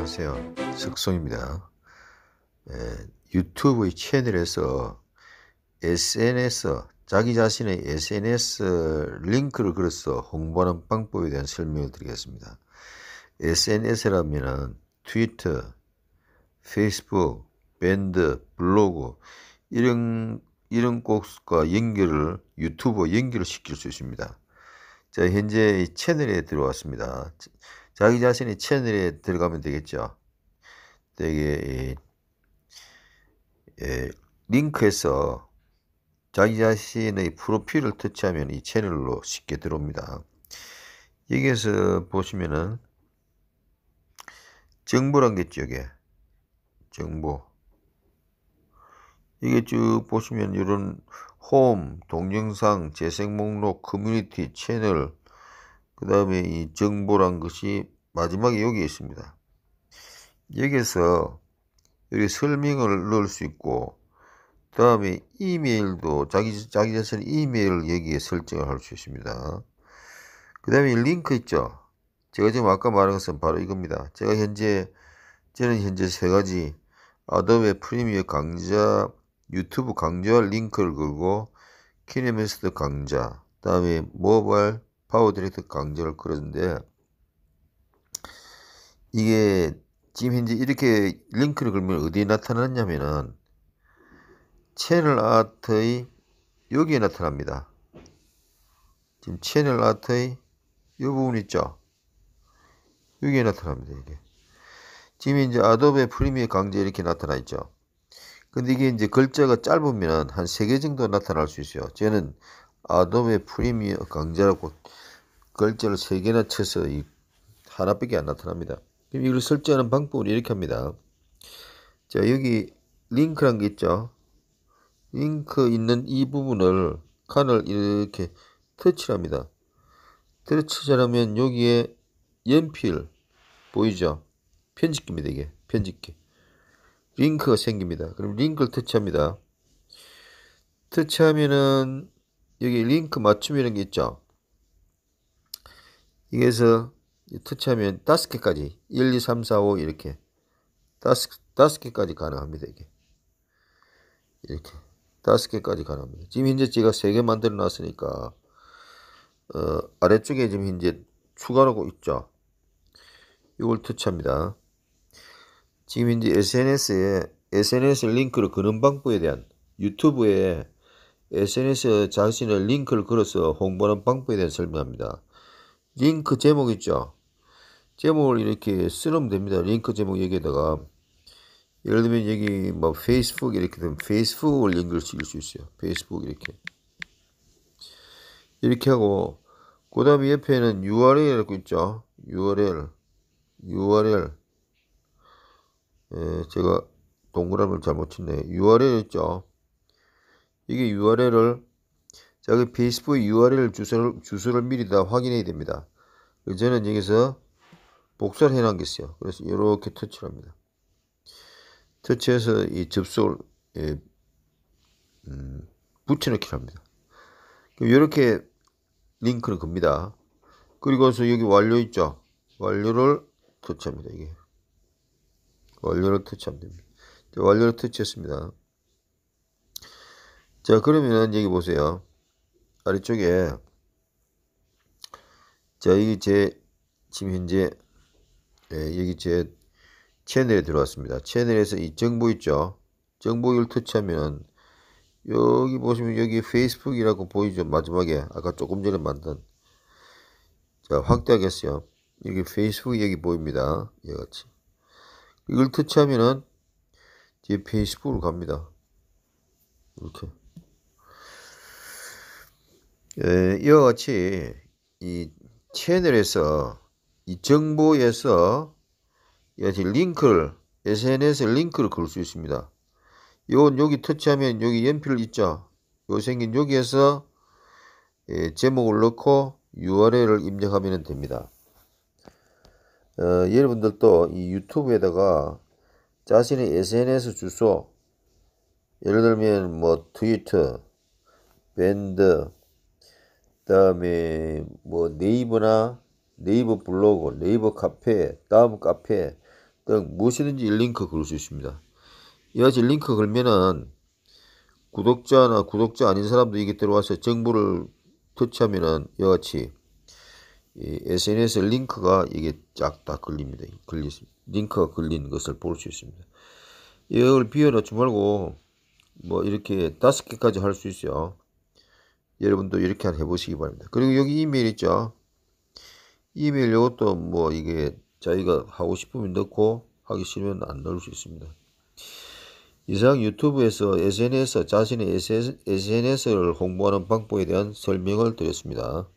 안녕하세요. 석송입니다. 예, 유튜브 채널에서 SNS, 자기 자신의 SNS 링크를 걸어서 홍보하는 방법에 대한 설명을 드리겠습니다. SNS라면 트위터, 페이스북, 밴드, 블로그 이런 이런 곳과 연결을 유튜브 연결을 시킬 수 있습니다. 자 현재 이 채널에 들어왔습니다. 자기 자신의 채널에 들어가면 되겠죠. 되게 예, 예, 링크에서 자기 자신의 프로필을 터치하면 이 채널로 쉽게 들어옵니다. 여기에서 보시면은 정보란 게 있죠, 이 정보. 이게 쭉 보시면 이런 홈, 동영상, 재생 목록, 커뮤니티, 채널, 그 다음에 이 정보란 것이 마지막에 여기 있습니다. 여기서 에 여기 설명을 넣을 수 있고 그 다음에 이메일도 자기 자기 자신 이메일을 여기에 설정을 할 수 있습니다. 그 다음에 링크 있죠. 제가 지금 아까 말한 것은 바로 이겁니다. 제가 현재 저는 현재 세 가지 아더 o 프리미어 강좌 유튜브 강좌 링크를 걸고 키네메스터 강좌 그 다음에 모바일 파워 디렉트 강제를 그렸는데 이게 지금 현재 이렇게 링크를 걸면 어디에 나타났냐면은 채널 아트의 여기에 나타납니다. 지금 채널 아트의 이 부분 있죠? 여기에 나타납니다. 이게. 지금 이제 아도베 프리미어 강제 이렇게 나타나 있죠. 근데 이게 이제 글자가 짧으면 한3개 정도 나타날 수 있어요. 저는 아돔의 프리미어 강자라고 글자를 세 개나 쳐서 이 하나밖에 안 나타납니다. 그럼 이걸 설치하는 방법은 이렇게 합니다. 자 여기 링크란 게 있죠. 링크 있는 이 부분을 칸을 이렇게 터치합니다. 터치하면 여기에 연필 보이죠? 편집기입니다 이게 편집기. 링크가 생깁니다. 그럼 링크를 터치합니다. 터치하면은 여기 링크 맞춤 이런 게 있죠. 이게서 터치하면 다섯 개까지 1, 2, 3, 4, 5 이렇게 다 다섯 개까지 가능합니다. 이게 이렇게 다섯 개까지 가능합니다. 지금 현재 제가 세 개 만들어 놨으니까 어, 아래쪽에 지금 현재 추가하고 있죠. 이걸 터치합니다. 지금 현재 SNS에 SNS 링크를 거는 방법에 대한 유튜브에 SNS에 자신의 링크를 걸어서 홍보하는 방법에 대해 설명합니다. 링크 제목 있죠? 제목을 이렇게 쓰면 됩니다. 링크 제목 여기에다가 예를 들면 여기 뭐 페이스북 이렇게 되면 페이스북을 링크를 찍을 수 있어요. 페이스북 이렇게 이렇게 하고 그 다음에 옆에는 URL 있고 있죠. URL URL 에 예, 제가 동그라미를 잘못 쳤네. URL 있죠. 이게 URL을 자, 그 페이스북 URL 주소를, 주소를 미리 다 확인해야 됩니다. 저는 여기서 복사를 해놨겠어요. 그래서 이렇게 터치를 합니다. 터치해서 이 접속을, 예, 음, 붙여넣기를 합니다. 이렇게 링크를 겁니다. 그리고서 여기 완료 있죠? 완료를 터치합니다. 이게. 완료를 터치하면 됩니다. 완료를 터치했습니다. 자, 그러면은 여기 보세요. 아래쪽에 자, 이게 제 지금 현재 예, 여기 제 채널에 들어왔습니다. 채널에서 이 정보 있죠? 정보를 터치하면 은 여기 보시면 여기 페이스북이라고 보이죠? 마지막에 아까 조금 전에 만든 자, 확대하겠어요. 여기 페이스북 여기 보입니다. 이같이 이걸 터치하면은 제 페이스북으로 갑니다. 이렇게 어, 이와 같이 이 채널에서 이 정보에서 이와 같이 링크를 SNS에 링크를 걸 수 있습니다. 요 여기 터치하면 여기 연필 있죠. 요 생긴 여기에서 예, 제목을 넣고 URL을 입력하면 됩니다. 어, 여러분들도 이 유튜브에다가 자신의 SNS 주소 예를 들면 뭐 트위터, 밴드, 다음에 뭐 네이버나 네이버 블로그, 네이버 카페, 다음 카페 등 무엇이든지 링크 걸 수 있습니다. 이같이 링크 걸면은 구독자나 구독자 아닌 사람도 이게 들어와서 정보를 터치하면은 이같이 SNS 링크가 이게 쫙 다 걸립니다. 걸리, 링크가 걸린 것을 볼 수 있습니다. 이걸 비워놓지 말고 뭐 이렇게 다섯 개까지 할 수 있어요. 여러분도 이렇게 한번 해보시기 바랍니다. 그리고 여기 이메일 있죠. 이메일 이것도 뭐 이게 자기가 하고 싶으면 넣고 하기 싫으면 안 넣을 수 있습니다. 이상 유튜브에서 SNS 자신의 SNS를 홍보하는 방법에 대한 설명을 드렸습니다.